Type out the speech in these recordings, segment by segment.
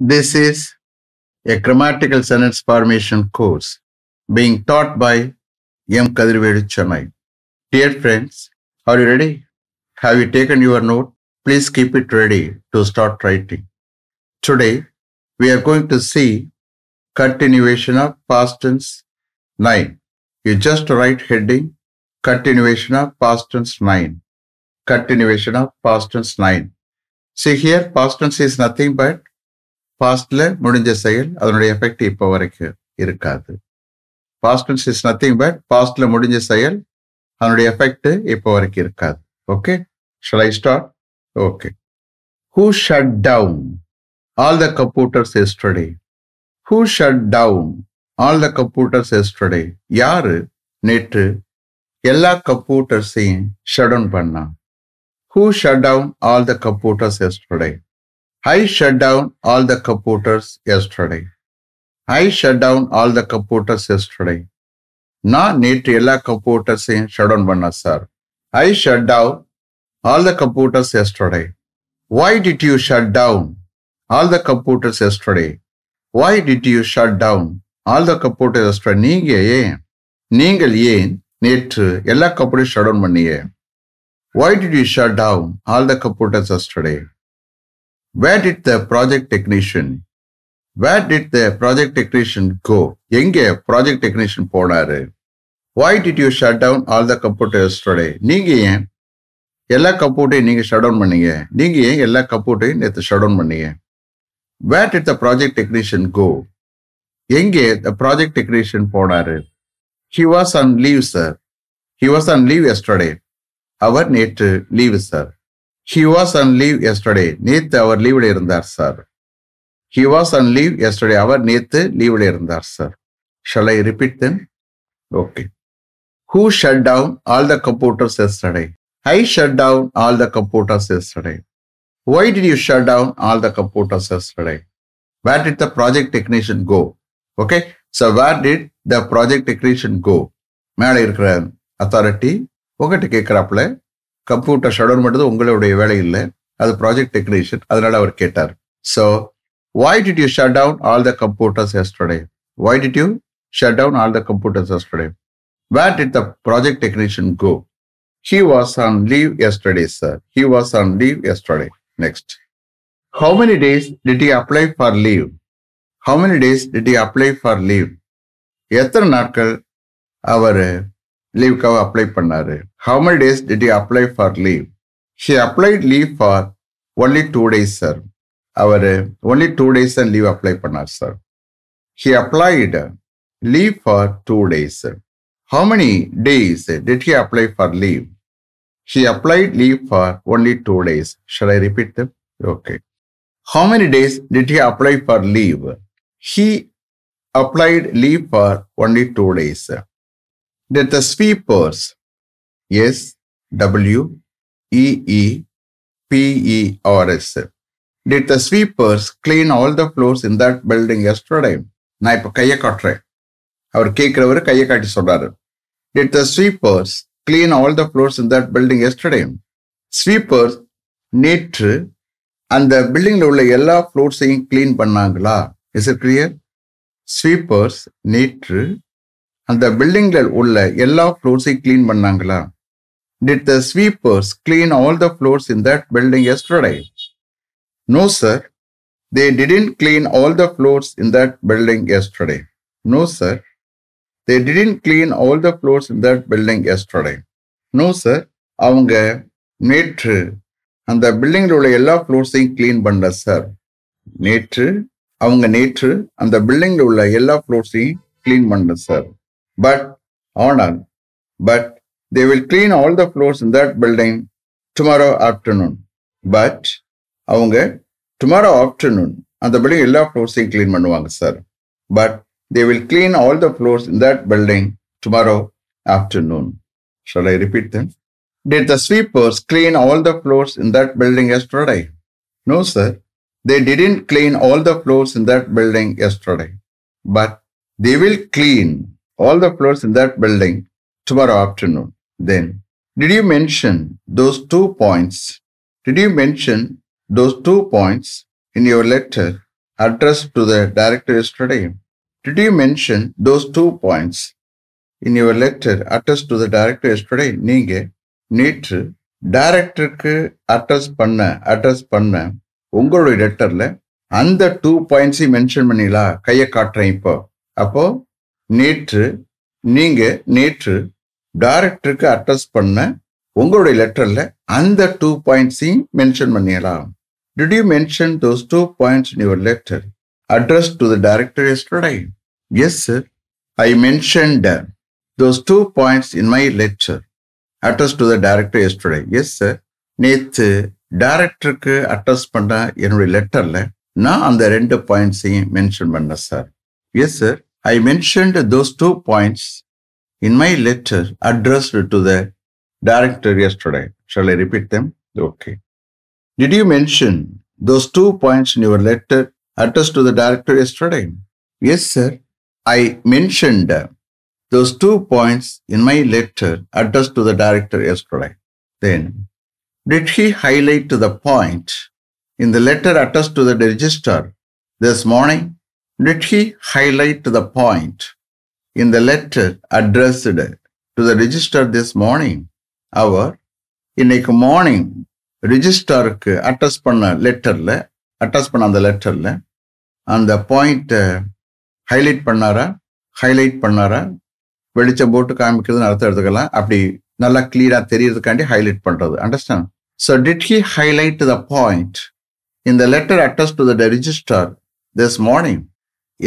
This is a grammatical sentence formation course being taught by M. Kadirvedu Chennai. Dear friends, are you ready? Have you taken your note? Please keep it ready to start writing. Today, we are going to see continuation of past tense 9. You just write heading continuation of past tense 9. Continuation of past tense 9. See here, past tense is nothing but பாஸ்ட்ல முடிஞ்ச செயல் அதனுடைய effect இப்போ வரைக்கும் இருக்காது past is nothing but பாஸ்ட்ல முடிஞ்ச செயல் அதனுடைய எஃபெக்ட் இப்போ வரைக்கும் இருக்காது okay shall I start okay who shut down all the computers yesterday who shut down all the computers yesterday யாரு நேற்று எல்லா கம்ப்யூட்டர்ஸையும் ஷட் டவுன் பண்ணா who shut down all the computers yesterday I shut down all the computers yesterday. I shut down all the computers yesterday. நான் நேற்று எல்லா கம்ப்யூட்டர்ஸையும் shut டவுன் பண்ணேன் sir I shut down all the computers yesterday why did you shut down all the computers yesterday why did you shut down all the computer yesterday நீங்கள் ஏன் நீங்கள் ஏன் நேற்று எல்லா கம்ப்யூட்டரும் ஷட் டவுன் பண்ணியே why did you shut down all the computers yesterday Where did the project technician? Where did the project technician go? எங்கே project technician போனாரு? Why did you shut down all the computers today? நீங்க ஏன் எல்லா கம்ப்யூட்டரையும் நீங்க shut down பண்ணீங்க நீங்க ஏன் எல்லா கம்ப்யூட்டரையும் நேற்று ஷட் டவுன் பண்ணீங்க where did the project technician go எங்கே த ப்ராஜெக்ட் டெக்னீஷியன் போனாரு he was on leave sir he was on leave yesterday அவர் நேற்று leave sir he was on leave yesterday நேத்து அவர் லீவில் இருந்தார் sir he was on leave yesterday அவர் நேத்து லீவில் இருந்தார் sir shall I repeat then okay who shut down all the computers yesterday I shut down all the computers yesterday why did you shut down all the computers yesterday where did the project technician go okay so where did the project technician go மேலே இருக்கிற authority உங்ககிட்ட கேட்குறாப்புல computer ஷடோன் மட்டும் உங்களுடைய வேலை இல்லை அது project technician அதனால அவர் கேட்டார் so why did you shut down all the computers yesterday why did you shut down all the computers yesterday where did the project technician go he was on leave yesterday sir he was on leave yesterday next how many days did you apply for leave how many days did you apply for leave எத்தனை நாட்கள் அவர் லீவுக்காக apply பண்ணாரு how many days did you apply for leave she applied leave for only two days sir அவர் only two days தான் leave apply பண்ணார் sir he applied leave for two days how many days did he apply for leave he applied leave for only two days shall I repeat okay How many days did he apply for leave? He applied leave for only two days. that the sweepers S W E E P E R S did the sweepers clean all the floors in that building yesterday நான் இப்போ கையை காட்டுறேன் அவர் கேட்குறவர் கையை காட்டி சொல்றாரு did the sweepers clean all the floors in that building yesterday sweepers நேற்று அந்த பில்டிங்கில் உள்ள எல்லா ஃப்ளோர்ஸையும் கிளீன் பண்ணாங்களா இஸ் இட் கிளியர் ஸ்வீப்பர்ஸ் நேற்று அந்த பில்டிங்ல உள்ள எல்லா ஃப்ளோர்ஸையும் கிளீன் பண்ணாங்களா did the sweepers clean all the floors in that building yesterday no sir they didn't clean all the floors in that building yesterday no sir they didn't clean all the floors in that building yesterday no sir அவங்க நேற்று அந்த பில்டிங்கில் உள்ள எல்லா ஃப்ளோர்ஸையும் clean பண்ணல sir நேற்று அவங்க நேற்று அந்த பில்டிங்கில் உள்ள எல்லா ஃப்ளோர்ஸையும் கிளீன் பண்ணல sir but on but they will clean all the floors in that building tomorrow afternoon. But அவங்க டுமாரோ ஆஃப்டர்நூன் அந்த பில்டிங் எல்லா ஃப்ளோர்ஸையும் கிளீன் பண்ணுவாங்க sir but they will clean all the floors in that building tomorrow afternoon shall I repeat then did the sweepers clean all the floors in that building yesterday no sir they didn't clean all the floors in that building yesterday but they will clean all the floors in that building tomorrow afternoon. Then, did you mention those two points? Did you mention those two points in your letter addressed to the director yesterday? Did you mention those two points in your letter addressed to the director yesterday? நீங்க நேற்று டைரக்டருக்கு address பண்ண address பண்ண உங்களுடைய லெட்டர்ல அந்த two பாயிண்ட்ஸையும் mention பண்ணீங்களா கையை காட்டுறேன் இப்போ அப்போ நேற்று நீங்கள் நேற்று டைரக்டருக்கு அட்ரஸ் பண்ண உங்களுடைய லெட்டரில் அந்த டூ பாயிண்ட்ஸையும் மென்ஷன் பண்ணிடலாம் did you mention those two points in your letter address to the director yesterday yes sir I mentioned those two points in my letter address to the director yesterday yes sir நேற்று டைரக்டருக்கு address பண்ண என்னுடைய லெட்டரில் நான் அந்த ரெண்டு பாயிண்ட்ஸையும் mention பண்ணேன் sir yes sir I mentioned those two points in my letter addressed to the director yesterday. Shall I repeat them? Okay. Did you mention those two points in your letter addressed to the director yesterday? Yes, sir. I mentioned those two points in my letter addressed to the director yesterday. Then, did he highlight the point in the letter addressed to the registrar this morning? did he highlight the point in the letter addressed to the register this morning அவர் இன்னைக்கு morning ரிஜிஸ்டருக்கு attach பண்ண லெட்டரில் attach பண்ண அந்த லெட்டரில் அந்த பாயிண்ட்டை highlight பண்ணாரா ஹைலைட் பண்ணாரா வெளிச்சம் போட்டு காமிக்கிறதுன்னு அர்த்தம் எடுத்துக்கலாம் அப்படி நல்லா கிளியராக தெரியறதுக்காண்டி ஹைலைட் பண்ணுறது understand so did he highlight the point இந்த letter attach to the register this morning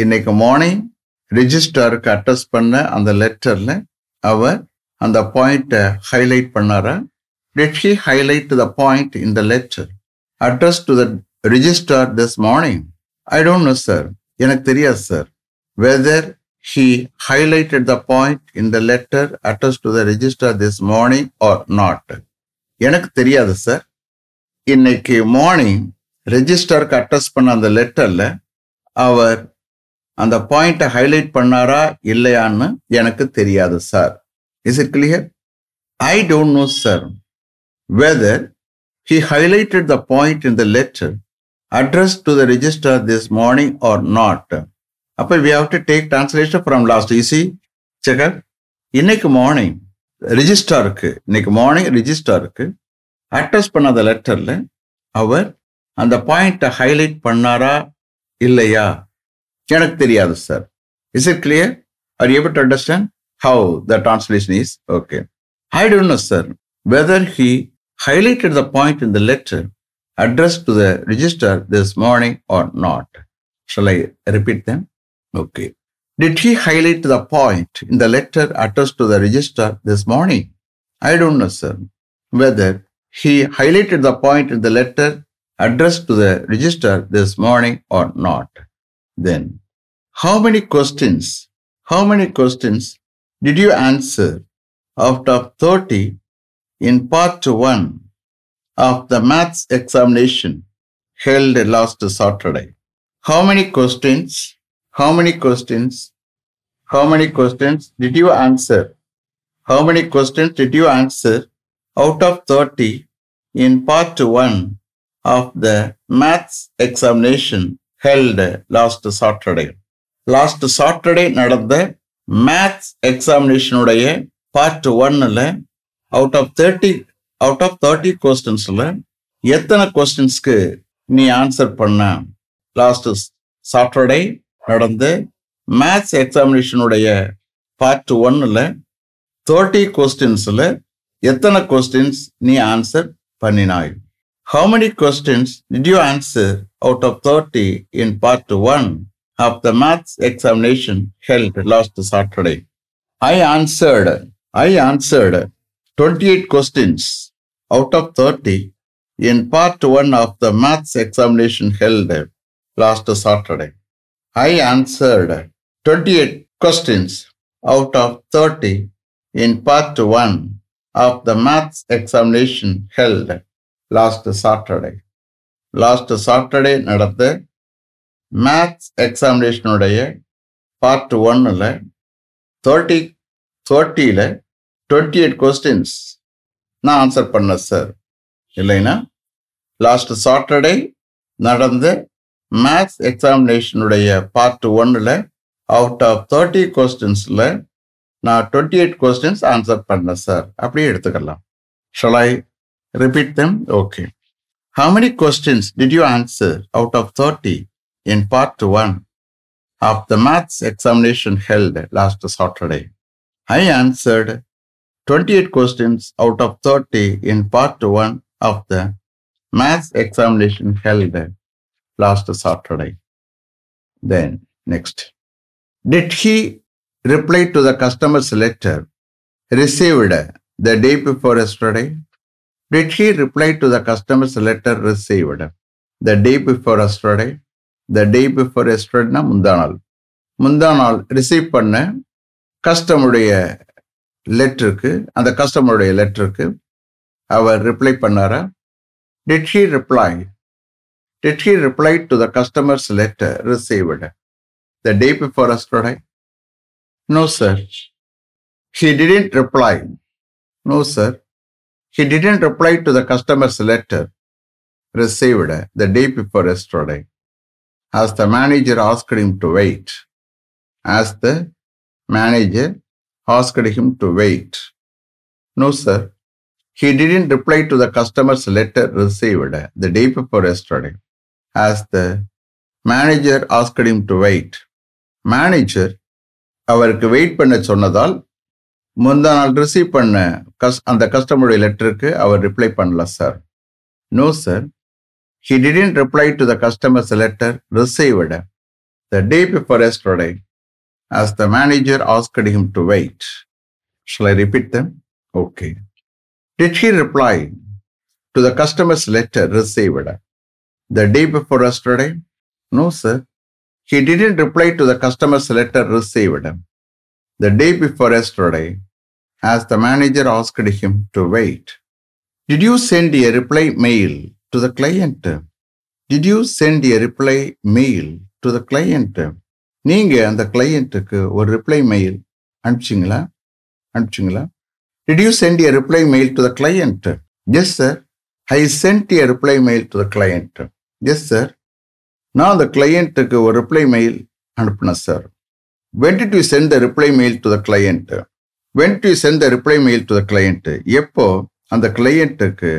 இன்னைக்கு மார்னிங் ரிஜிஸ்டாருக்கு அட்ரஸ் பண்ண அந்த லெட்டரில் அவர் அந்த பாயிண்ட்டை ஹைலைட் பண்ணாரா did he highlight the point in the letter address to the register this morning I don't know sir எனக்கு தெரியாது sir whether he highlighted the point in the letter address to the register this morning or not எனக்கு தெரியாது sir இன்னைக்கு morning ரெஜிஸ்டருக்கு address பண்ண அந்த லெட்டரில் அவர் அந்த பாயிண்ட்டை ஹைலைட் பண்ணாரா இல்லையான்னு எனக்கு தெரியாது sir is it clear I don't know sir whether he highlighted the point in the letter address to the register this morning or not அப்போ we have to take translation from last இசி செகர் இன்னைக்கு morning ரிஜிஸ்டாருக்கு இன்னைக்கு morning ரிஜிஸ்டாருக்கு address பண்ணாத லெட்டரில் அவர் அந்த பாயிண்ட்டை ஹைலைட் பண்ணாரா இல்லையா எனக்கு தெரியாது sir is it clear are able to understand how the translation is okay I don't know sir whether he highlighted the point in the letter addressed to the register this morning or not. Shall I repeat them? Okay. Did he highlight the point in the letter addressed to the register this morning? I don't know, sir, whether he highlighted the point in the letter addressed to the register this morning or not then how many questions, how many questions did you answer out of 30 in part 1 of the maths examination held last Saturday? How many questions, how many questions, how many questions did you answer? How many questions did you answer out of 30 in part 1 of the maths examination held last Saturday last Saturday நடந்த maths எக்ஸாமினேஷனுடைய part ஒன்னில் out of thirty out of thirty கொஸ்டின்ஸில் எத்தனை கொஸ்டின்ஸ்க்கு நீ answer பண்ண last Saturday நடந்து maths எக்ஸாமினேஷனுடைய பார்ட் ஒன்னில் தேர்ட்டி கொஸ்டின்ஸில் எத்தனை கொஸ்டின்ஸ் நீ ஆன்சர் பண்ணினாய் How many questions did you answer out of 30 in part 1 of the maths examination held last Saturday? I answered, I answered 28 questions out of 30 in part 1 of the maths examination held last Saturday. I answered 28 questions out of 30 in part 1 of the maths examination held last Saturday last Saturday நடந்த maths எக்ஸாமினேஷனுடைய part ஒன்னில் thirty தேர்ட்டியில் twenty eight questions நான் answer பண்ணேன் sir இல்லைன்னா last Saturday நடந்த maths எக்ஸாமினேஷனுடைய part ஒன்னில் அவுட் ஆஃப் தேர்ட்டி கொஸ்டின்ஸில் நான் டுவெண்ட்டி எயிட் கொஸ்டின்ஸ் ஆன்சர் பண்ணேன் சார் அப்படியே எடுத்துக்கலாம் ஷலாய் Repeat them? Okay. How many questions did you answer out of 30 in part 1 of the maths examination held last Saturday? I answered 28 questions out of 30 in part 1 of the maths examination held last Saturday. Then, next. Did he reply to the customer's letter received the day before yesterday? Did she reply to the customer's letter received the day before yesterday? The day before yesterdayனா முந்தா நாள் முந்தா நாள் receive பண்ண கஸ்டமருடைய லெட்டருக்கு அந்த கஸ்டமருடைய லெட்டருக்கு அவர் ரிப்ளை பண்ணாரா did he reply did he reply to the customer's letter received the day before yesterday no sir she didn't reply no sir He didn't reply to the customer's letter received the day before yesterday, as the manager asked him to wait. As the manager asked him to wait. No, sir. He didn't reply to the customer's letter received the day before yesterday, as the manager asked him to wait. Manager அவருக்கு wait பண்ண சொன்னதால் முந்தா நாள் receive பண்ண கஸ் அந்த கஸ்டமருடைய லெட்டருக்கு அவர் ரிப்ளை பண்ணல sir no sir he didn't reply to the customer's letter with the day before yesterday as the manager asked him to wait shall I repeat them okay did he reply to the customer's letter with the day before yesterday no sir he didn't reply to the customer's letter with The day before yesterday, as the manager asked him to wait, did you send a reply mail to the client? Did you send a reply mail to the client? நீங்க அந்த கிளையண்ட்டுக்கு ஒரு reply mail அனுப்பிச்சிங்களா அனுப்பிச்சிங்களா reduce you sent a reply mail to the client yes sir I sent a reply mail to the client yes sir நான் அந்த கிளையண்ட்டுக்கு ஒரு ரிப்ளை மெயில் அனுப்பினேன் sir when did you send the reply mail to the client when did you send the reply mail to the client எப்போ அந்த கிளையண்ட்டுக்கு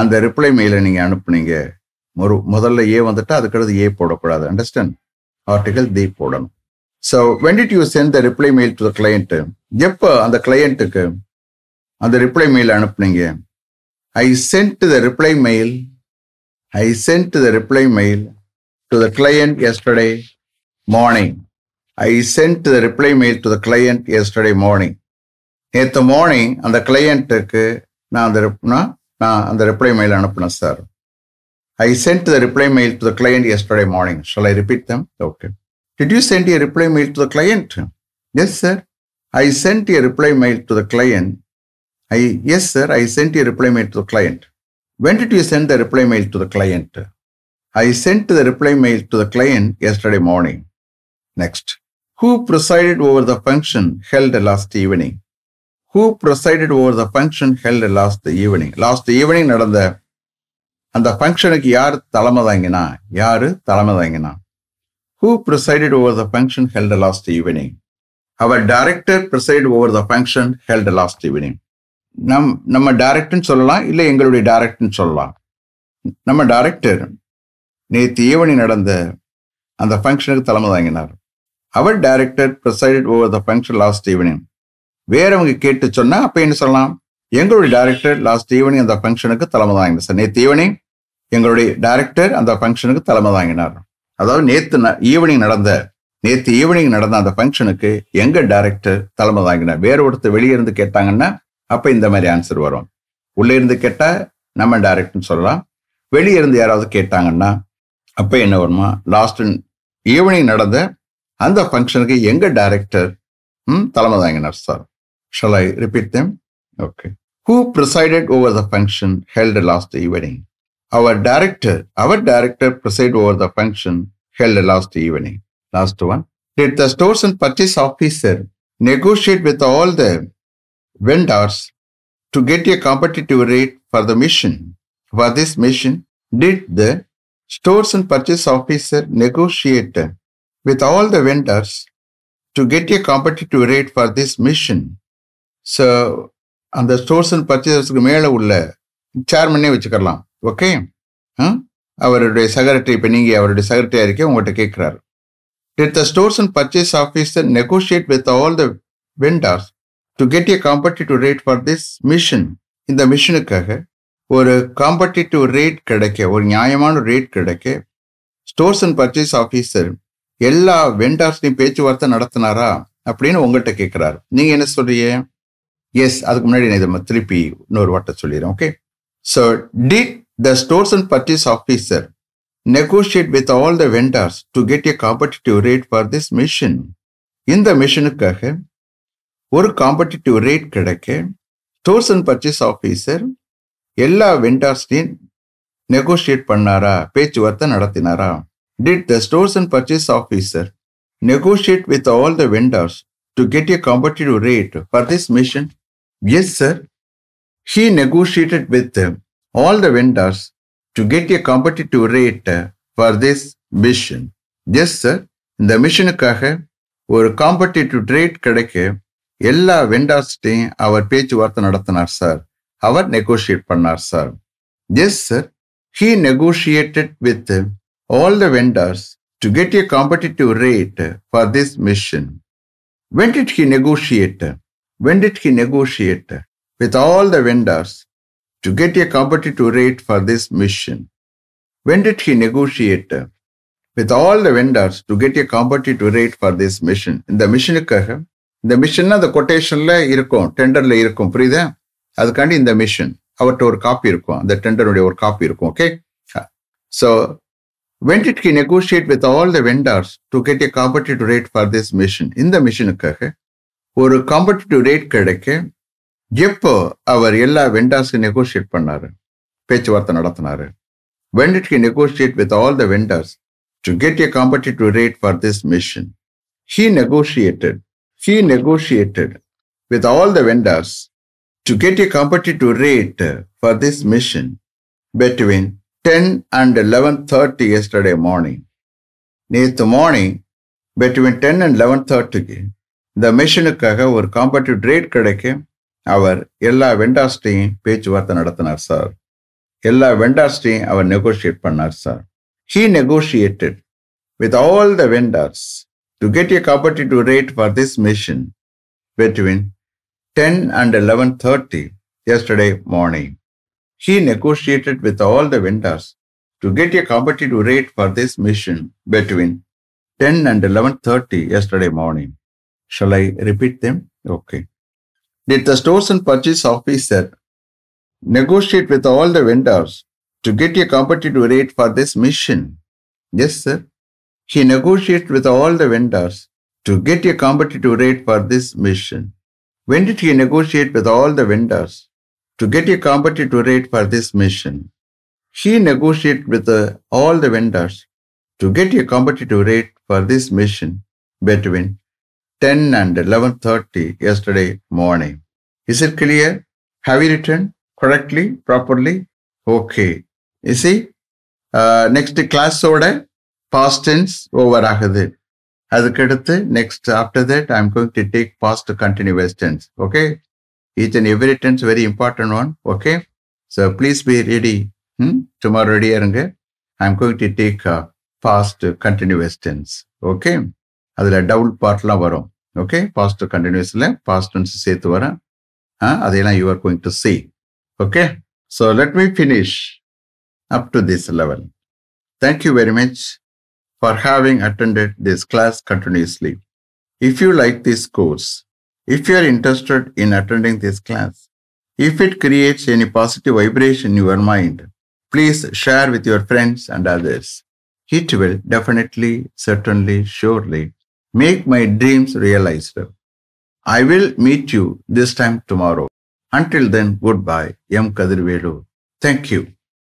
அந்த reply மெயிலை நீங்கள் அனுப்புனீங்க ஒரு முதல்ல ஏ வந்துட்டு அதுக்கடுத்து ஏ போடக்கூடாது அண்டர்ஸ்டாண்ட் ஆர்டிகல் தி போடணும் so when did you sent the reply mail to the client எப்போ அந்த கிளையண்ட்டுக்கு அந்த ரிப்ளை மெயில் அனுப்புனீங்க I sent the reply mail I sent the reply mail to the client yesterday morning I sent the reply mail to the client yesterday morning. நேற்று morning அந்த கிளையண்ட்டுக்கு நான் அந்த நான் அந்த ரிப்ளை மெயில் அனுப்பினேன் sir I sent the reply mail to the client yesterday morning shall I repeat them okay did you sent a reply mail to the client yes sir I sent a reply mail to the client I yes sir I sent a reply mail to the client when did you sent the reply mail to the client I sent the reply mail to the client yesterday morning next Who presided over the function held last evening? Who presided over the function held last evening Last evening நடந்த அந்த ஃபங்க்ஷனுக்கு யார் தலைமை தாங்கினா யார் தலைமை தாங்கினா who presided over the function held last evening அவர் director preside over the function held last evening நம் நம்ம டைரக்டர்னு சொல்லலாம் இல்லை எங்களுடைய டைரக்டர்னு சொல்லலாம் நம்ம டைரக்டர் நேற்று ஈவினிங் நடந்த அந்த ஃபங்க்ஷனுக்கு தலைமை தாங்கினார் அவர் director presided over the function last evening வேறவங்க கேட்டு சொன்னால் அப்போ என்ன சொல்லலாம் எங்களுடைய டைரக்டர் லாஸ்ட் ஈவினிங் அந்த ஃபங்க்ஷனுக்கு தலைமை தாங்கினார் சார் நேற்று ஈவினிங் எங்களுடைய டைரக்டர் அந்த ஃபங்க்ஷனுக்கு தலைமை தாங்கினார் அதாவது நேற்று ஈவினிங் நடந்த நேற்று ஈவினிங் நடந்த அந்த ஃபங்க்ஷனுக்கு எங்கள் டைரக்டர் தலைமை தாங்கினார் வேற ஒருத்தர் வெளியே இருந்து கேட்டாங்கன்னா அப்போ இந்த மாதிரி ஆன்சர் வரும் உள்ளே இருந்து கேட்டால் நம்ம டைரக்டர்னு சொல்லலாம் வெளியே இருந்து யாராவது கேட்டாங்கன்னா அப்போ என்ன வருமா லாஸ்ட் ஈவினிங் நடந்த அந்த ஃபங்க்ஷனுக்கு எங்க டைரக்டர் ம் தலைமை தாங்கினார் sir shall I repeat them okay who presided over the function held last evening அவர் டைரக்டர் அவர் director preside over the function held last evening last one Did the stores and purchase officer negotiate with all the vendors to get a competitive rate for the mission? For this mission, did the stores and purchase officer negotiate with all the vendors to get a competitive rate for this machine so அந்த stores and பர்ச்சேசஸ்க்கு மேலே உள்ள சேர்மனே வச்சுக்கலாம் okay அவருடைய secretary இப்போ நீங்கள் அவருடைய செக்ரட்டரியாக இருக்க உங்கள்கிட்ட கேட்குறாரு Did the stores and purchase officer negotiate with all the vendors to get a competitive rate for this machine இந்த மிஷினுக்காக ஒரு காம்படிட்டிவ் ரேட் கிடைக்க ஒரு நியாயமான ரேட் கிடைக்க ஸ்டோர்ஸ் அண்ட் பர்ச்சேஸ் ஆஃபீஸர் எல்லா வெண்டார்ஸ்லையும் பேச்சுவார்த்தை நடத்தினாரா அப்படின்னு உங்கள்கிட்ட கேட்குறாரு நீங்கள் என்ன சொல்றீங்க எஸ் அதுக்கு முன்னாடி நான் இதை திருப்பி இன்னொரு வாட்டை சொல்லிடுறேன் okay so did the stores and purchase officer negotiate with all the vendors to get a competitive rate for this machine இந்த மிஷினுக்காக ஒரு காம்படிட்டிவ் ரேட் கிடைக்க ஸ்டோர்ஸ் அண்ட் பர்ச்சேஸ் ஆஃபீஸர் எல்லா வெண்டார்ஸ்டையும் நெகோஷியேட் பண்ணாரா பேச்சுவார்த்தை நடத்தினாரா did the stores and purchase officer negotiate with all the vendors to get a competitive rate for this machine? Yes, sir. He negotiated with all the vendors to get a competitive rate for this mission. Yes, sir. இந்த மிஷினுக்காக ஒரு competitive trade கிடைக்க எல்லா வெண்டார்ஸ்டையும் அவர் பேச்சுவார்த்தை நடத்தினார் சார் அவர் நெகோஷியேட் பண்ணார் sir yes sir he negotiated with all the vendors to get a competitive rate for this machine. When did he negotiate? When did he negotiate with all the vendors to get a competitive rate for this machine? When did he negotiate with all the vendors to get a competitive rate for this machine? இந்த மிஷினுக்காக இந்த மிஷின்னா அந்த கொட்டேஷன்ல இருக்கும் டெண்டர்ல இருக்கும் புரியுதா அதுக்காண்டி இந்த machine அவர்கிட்ட ஒரு காப்பி இருக்கும் அந்த டெண்டருடைய ஒரு காப்பி இருக்கும் okay so Venditki negotiate with all the vendors to get a competitive rate for this mission. இந்த மிஷினுக்காக ஒரு காம்படிட்டிவ் ரேட் கிடைக்க எப்போ அவர் எல்லா வெண்டர்ஸும் நெகோஷியேட் பண்ணாரு பேச்சுவார்த்தை நடத்தினாரு வெண்டிட்கி negotiate with all the vendors to get a competitive rate for this machine he negotiated he negotiated with all the vendors to get a competitive rate for this machine between 10 and 11.30 yesterday morning. நேற்று morning between ten and eleven தேர்ட்டிக்கு இந்த மிஷினுக்காக ஒரு competitive rate கிடைக்க அவர் எல்லா வெண்டாஸ்டையும் பேச்சுவார்த்தை நடத்தினார் sir எல்லா வெண்டாஸ்டையும் அவர் நெகோஷியேட் பண்ணார் sir he negotiated with all the vendors to get a competitive rate for this machine between ten and eleven thirty yesterday morning she negotiated with all the vendors to get a competitive rate for this mission between 10 and 11.30 yesterday morning. Shall I repeat them? Okay. Did the stores and purchase officer negotiate with all the vendors to get a competitive rate for this mission? Yes, sir. He negotiated with all the vendors to get a competitive rate for this mission. When did he negotiate with all the vendors? To get a competitive rate for this machine, he negotiated with the, uh, all the vendors to get a competitive rate for this machine between 10 and 11.30 yesterday morning. Is it clear? Have you written correctly, properly? Okay. You see, uh, next class ஓட past tense over ஆகுது அதுக்கடுத்து next, after that, I'm going to take past continuous tense. Okay. Each and every tense very important one okay so please be ready Hmm? Tomorrow ready இருங்க I I'm going to take past continuous tense okay அதில் டவுல் பார்ட்லாம் வரும் okay past கண்டினியூஸில் past tense சேர்த்து வரேன் அதையெல்லாம் you are going to see okay so let me finish up to this level thank you very much for having attended this class continuously if you like this course If you are interested in attending this class, if it creates any positive vibration in your mind, please share with your friends and others. It will definitely, certainly, surely make my dreams realized. I will meet you this time tomorrow. Until then, goodbye. M. Kadirvelu. Thank you.